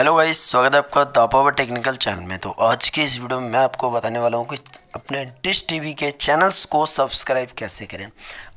hello guys स्वागत है आपका दापावर टेक्निकल चैनल में तो आज की इस वीडियो में मैं आपको बताने वाला हूँ कि अपने डिश टीवी के चैनल्स को सब्सक्राइब कैसे करें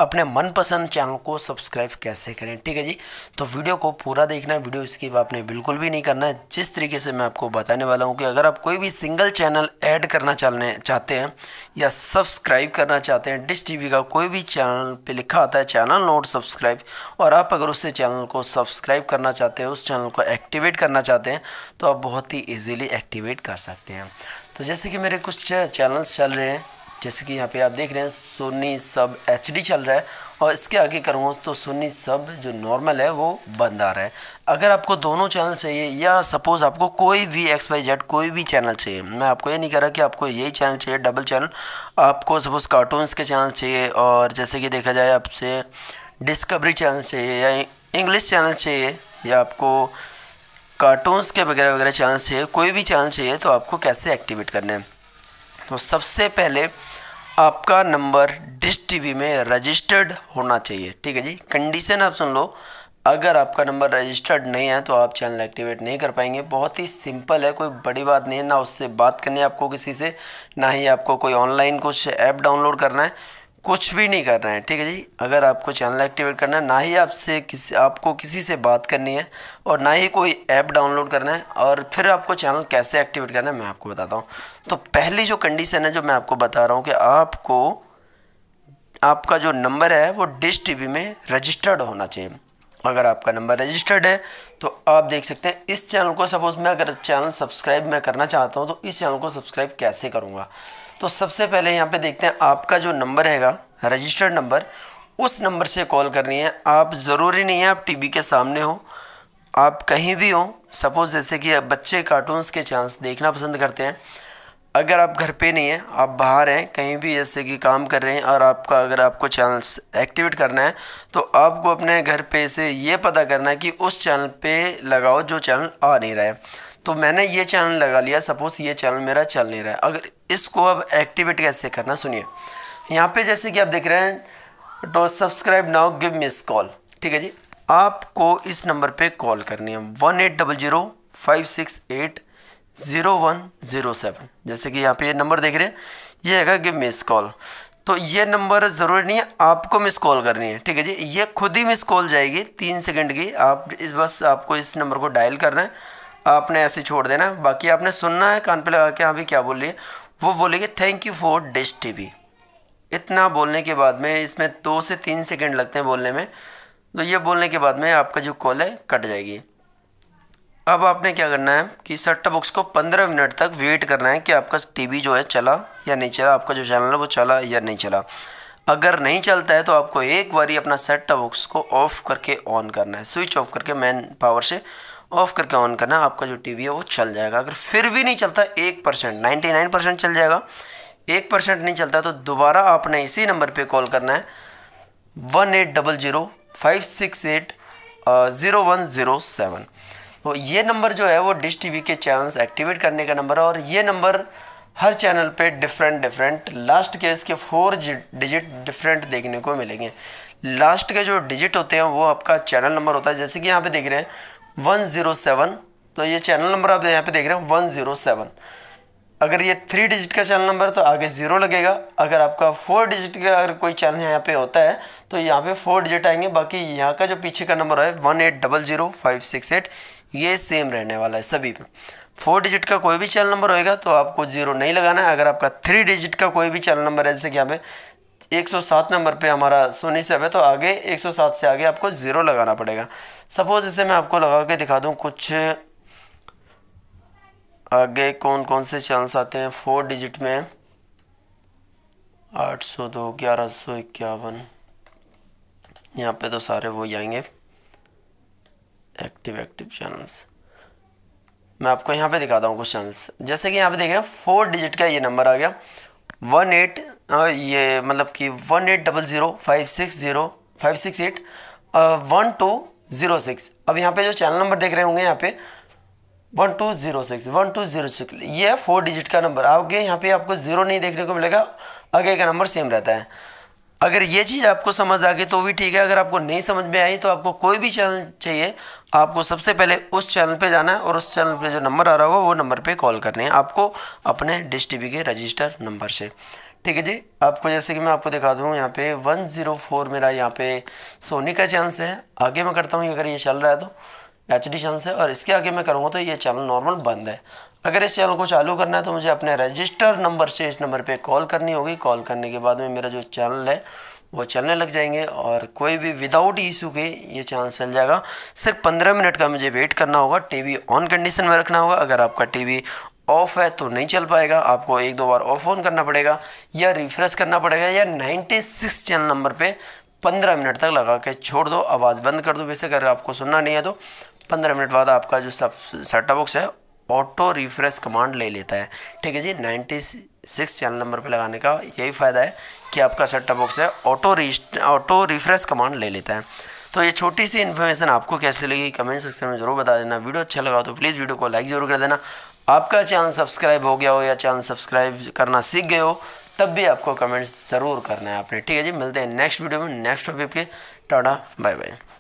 अपने मनपसंद चैनल को सब्सक्राइब कैसे करें ठीक है जी तो वीडियो को पूरा देखना वीडियो स्किप आपने बिल्कुल भी नहीं करना है जिस तरीके से मैं आपको बताने वाला हूं कि अगर आप कोई भी सिंगल चैनल ऐड करना चाहने चाहते हैं या सब्सक्राइब करना चाहते हैं डिश टी का कोई भी चैनल पर लिखा आता है चैनल नोट सब्सक्राइब और आप अगर उस चैनल को सब्सक्राइब करना चाहते हैं उस चैनल को एक्टिवेट करना चाहते हैं तो आप बहुत ही ईजिली एक्टिवेट कर सकते हैं तो जैसे कि मेरे कुछ चैनल्स चल रहे हैं जैसे कि यहाँ पे आप देख रहे हैं सोनी सब एच चल रहा है और इसके आगे करूँगा तो सोनी सब जो नॉर्मल है वो बंद आ रहा है अगर आपको दोनों चैनल चाहिए या सपोज़ आपको कोई भी एक्स वाई जेड कोई भी चैनल चाहिए मैं आपको ये नहीं कह रहा कि आपको यही चैनल चाहिए डबल चैनल आपको सपोज़ कार्टून्स के चैनल चाहिए और जैसे कि देखा जाए आपसे डिस्कवरी चैनल चाहिए या इंग्लिश चैनल चाहिए या आपको कार्टून्स के वगैरह वगैरह चैनल चाहिए कोई भी चैनल चाहिए तो आपको कैसे एक्टिवेट करना है तो सबसे पहले आपका नंबर डिश टीवी में रजिस्टर्ड होना चाहिए ठीक है जी कंडीशन आप सुन लो अगर आपका नंबर रजिस्टर्ड नहीं है तो आप चैनल एक्टिवेट नहीं कर पाएंगे बहुत ही सिंपल है कोई बड़ी बात नहीं है ना उससे बात करनी है आपको किसी से ना ही आपको कोई ऑनलाइन कुछ ऐप डाउनलोड करना है कुछ भी नहीं कर रहे हैं ठीक है जी अगर आपको चैनल एक्टिवेट करना है ना ही आपसे किसी आपको किसी से बात करनी है और ना ही कोई ऐप डाउनलोड करना है और फिर आपको चैनल कैसे एक्टिवेट करना है मैं आपको बताता हूँ तो पहली जो कंडीशन है जो मैं आपको बता रहा हूँ कि आपको आपका जो नंबर है वो डिश टी में रजिस्टर्ड होना चाहिए अगर आपका नंबर रजिस्टर्ड है तो आप देख सकते हैं इस चैनल को सपोज मैं अगर चैनल सब्सक्राइब मैं करना चाहता हूँ तो इस चैनल को सब्सक्राइब कैसे करूँगा तो सबसे पहले यहाँ पे देखते हैं आपका जो नंबर हैगा रजिस्टर्ड नंबर उस नंबर से कॉल करनी है आप ज़रूरी नहीं है आप टी के सामने हो आप कहीं भी हो सपोज़ जैसे कि बच्चे कार्टून्स के चैनल्स देखना पसंद करते हैं अगर आप घर पे नहीं हैं आप बाहर हैं कहीं भी जैसे कि काम कर रहे हैं और आपका अगर आपको चैनल एक्टिवेट करना है तो आपको अपने घर पे से ये पता करना है कि उस चैनल पे लगाओ जो चैनल आ नहीं रहा है तो मैंने ये चैनल लगा लिया सपोज़ ये चैनल मेरा चल नहीं रहा है अगर इसको अब एक्टिवेट कैसे करना सुनिए यहाँ पर जैसे कि आप देख रहे हैं to subscribe now give miss call ठीक है जी आपको इस नंबर पर कॉल करनी है one eight double zero five six eight zero one zero seven जैसे कि यहाँ पे ये नंबर देख रहे हैं ये है गिव मिस कॉल तो ये नंबर ज़रूरी नहीं है आपको मिस कॉल करनी है ठीक है जी ये खुद ही मिस कॉल जाएगी तीन सेकंड की आप इस बस आपको इस नंबर को डायल करना है आपने ऐसे छोड़ देना है बाकी आपने सुनना है कान पे लगा के यहाँ भी क्या बोल रही है वो बोलेगी thank you for dish T इतना बोलने के बाद में इसमें दो से तीन सेकेंड लगते हैं बोलने में तो ये बोलने के बाद में आपका जो कॉल है कट जाएगी अब आपने क्या करना है कि सेट बॉक्स को पंद्रह मिनट तक वेट करना है कि आपका टीवी जो है चला या नहीं चला आपका जो चैनल है वो चला या नहीं चला अगर नहीं चलता है तो आपको एक बारी अपना सेट बॉक्स को ऑफ़ करके ऑन करना है स्विच ऑफ करके मैन पावर से ऑफ़ करके ऑन करना है आपका जो टीवी है वो चल जाएगा अगर फिर भी नहीं चलता एक परसेंट नाइन्टी नाइन परसेंट चल जाएगा एक परसेंट नहीं चलता तो दोबारा आपने इसी नंबर पर कॉल करना है one eight double zero five six eight zero one zero seven तो ये नंबर जो है वो डिश टीवी के चैनल्स एक्टिवेट करने का नंबर है और ये नंबर हर चैनल पे डिफरेंट डिफरेंट लास्ट के इसके फोर डिजिट डिफरेंट देखने को मिलेंगे लास्ट के जो डिजिट होते हैं वो आपका चैनल नंबर होता है जैसे कि यहाँ पे देख रहे हैं वन ज़ीरो सेवन तो ये चैनल नंबर आप यहाँ पे देख रहे हैं वन ज़ीरो सेवन अगर ये थ्री डिजिट का चैनल नंबर है तो आगे ज़ीरो लगेगा अगर आपका फोर डिजिट का अगर कोई चैनल यहाँ पे होता है तो यहाँ पे फोर डिजिट आएंगे बाकी यहाँ का जो पीछे का नंबर है one eight double zero five six eight ये सेम रहने वाला है सभी पे फोर डिजिट का कोई भी चैनल नंबर होएगा तो आपको जीरो नहीं लगाना है अगर आपका थ्री डिजिट का कोई भी चैनल नंबर है जैसे कि यहाँ पे 107 नंबर पे हमारा सोनी सब है तो आगे 107 से आगे आपको ज़ीरो लगाना पड़ेगा सपोज़ इसे मैं आपको लगा के दिखा दूँ कुछ आगे कौन कौन से चैनल्स आते हैं फोर डिजिट में आठ सौ दो ग्यारह सौ इक्यावन यहाँ पे तो सारे वो आएंगे एक्टिव एक्टिव चैनल्स मैं आपको यहाँ पे दिखाता हूँ क्वेश्चन जैसे कि यहाँ पे देख रहे हैं फोर डिजिट का ये नंबर आ गया वन एट ये मतलब कि one eight double zero five six zero five six eight one two zero six अब यहाँ पे जो चैनल नंबर देख रहे होंगे यहाँ पे one two zero six one two zero six ये है फोर डिजिट का नंबर आगे यहाँ पे आपको ज़ीरो नहीं देखने को मिलेगा आगे का नंबर सेम रहता है अगर ये चीज़ आपको समझ आ गई तो भी ठीक है अगर आपको नहीं समझ में आई तो आपको कोई भी चैनल चाहिए आपको सबसे पहले उस चैनल पे जाना है और उस चैनल पे जो नंबर आ रहा होगा वो नंबर पे कॉल करने हैं आपको अपने डिश टी के रजिस्टर नंबर से ठीक है जी आपको जैसे कि मैं आपको दिखा दूँ यहाँ पे वन मेरा यहाँ पे सोनी का चांस है आगे मैं करता हूँ अगर ये चल रहा है तो एच डी चैनल से और इसके आगे मैं करूँगा तो ये चैनल नॉर्मल बंद है अगर इस चैनल को चालू करना है तो मुझे अपने रजिस्टर नंबर से इस नंबर पे कॉल करनी होगी कॉल करने के बाद में मेरा जो चैनल है वो चलने लग जाएंगे और कोई भी विदाउट इशू के ये चैनल चल जाएगा सिर्फ पंद्रह मिनट का मुझे वेट करना होगा टीवी ऑन कंडीशन में रखना होगा अगर आपका टीवी ऑफ़ है तो नहीं चल पाएगा आपको एक दो बार ऑफ ऑन करना पड़ेगा या रिफ्रेश करना पड़ेगा या सिक्स चैनल नंबर पे पंद्रह मिनट तक लगा के छोड़ दो आवाज़ बंद कर दो वैसे अगर आपको सुनना नहीं है तो पंद्रह मिनट बाद आपका जो सब सेटा बॉक्स है ऑटो रिफ्रेश कमांड ले लेता है ठीक है जी नाइन्टी सिक्स चैनल नंबर पे लगाने का यही फ़ायदा है कि आपका सेटा बॉक्स है ऑटो ऑटो रिफ्रेश कमांड ले लेता है तो ये छोटी सी इन्फॉर्मेशन आपको कैसे लगी कमेंट सेक्शन में जरूर बता देना वीडियो अच्छा लगा तो प्लीज़ वीडियो को लाइक ज़रूर कर देना आपका चैनल सब्सक्राइब हो गया हो या चैनल सब्सक्राइब करना सीख गए हो तब भी आपको कमेंट्स ज़रूर करना है आपने ठीक है जी मिलते हैं नेक्स्ट वीडियो में नेक्स्ट टॉपिक के टाटा बाय बाय